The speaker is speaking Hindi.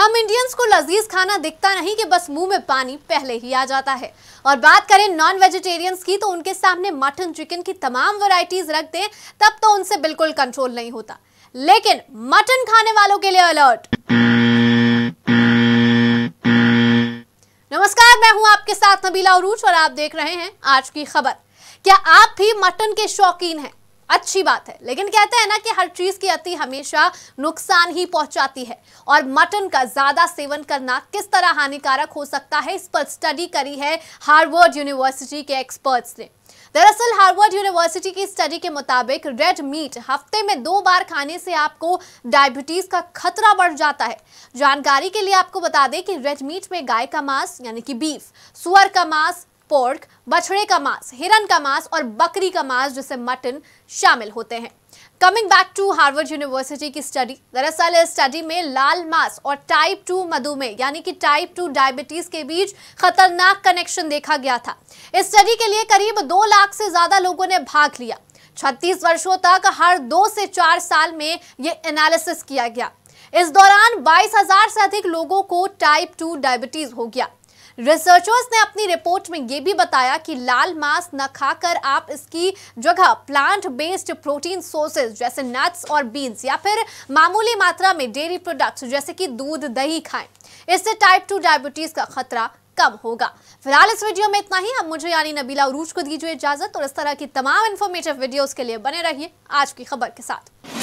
हम इंडियंस को लजीज खाना दिखता नहीं कि बस मुंह में पानी पहले ही आ जाता है और बात करें नॉन वेजिटेरियंस की तो उनके सामने मटन चिकन की तमाम वैरायटीज रख दें तब तो उनसे बिल्कुल कंट्रोल नहीं होता लेकिन मटन खाने वालों के लिए अलर्ट नमस्कार मैं हूं आपके साथ नबीला उरूज और आप देख रहे हैं आज की खबर क्या आप भी मटन के शौकीन हैं अच्छी बात है लेकिन कहते हैं ना कि हर चीज़ की अति हमेशा नुकसान ही पहुंचाती है और मटन का ज़्यादा सेवन करना किस तरह हानिकारक हो सकता है इस पर स्टडी करी है हार्वर्ड यूनिवर्सिटी के एक्सपर्ट्स ने दरअसल हार्वर्ड यूनिवर्सिटी की स्टडी के मुताबिक रेड मीट हफ्ते में दो बार खाने से आपको डायबिटीज का खतरा बढ़ जाता है जानकारी के लिए आपको बता दें कि रेड मीट में गाय का मांस यानी कि बीफ सुअर का मांस पोर्क बछड़े का मांस हिरन का मांस और बकरी का मांस जिसे मटन शामिल होते हैं coming back to Harvard University की स्टडी दरअसल इस स्टडी में लाल मांस और टाइप टू मधुमेह यानी कि टाइप टू डायबिटीज के बीच खतरनाक कनेक्शन देखा गया था इस स्टडी के लिए करीब दो लाख से ज्यादा लोगों ने भाग लिया छत्तीस वर्षों तक हर दो से चार साल में ये एनालिसिस किया गया इस दौरान 22,000 से अधिक लोगों को टाइप टू डायबिटीज हो गया रिसर्चर्स ने अपनी रिपोर्ट में ये भी बताया कि लाल मांस न खाकर आप इसकी जगह प्लांट बेस्ड प्रोटीन सोर्सेज जैसे नट्स और बीन्स या फिर मामूली मात्रा में डेयरी प्रोडक्ट्स जैसे कि दूध दही खाएं इससे टाइप टू डायबिटीज का खतरा कम होगा फिलहाल इस वीडियो में इतना ही अब मुझे यानी नबीला उरूज को दीजिए इजाजत और इस तरह की तमाम इन्फॉर्मेटिव वीडियो के लिए बने रहिए आज की खबर के साथ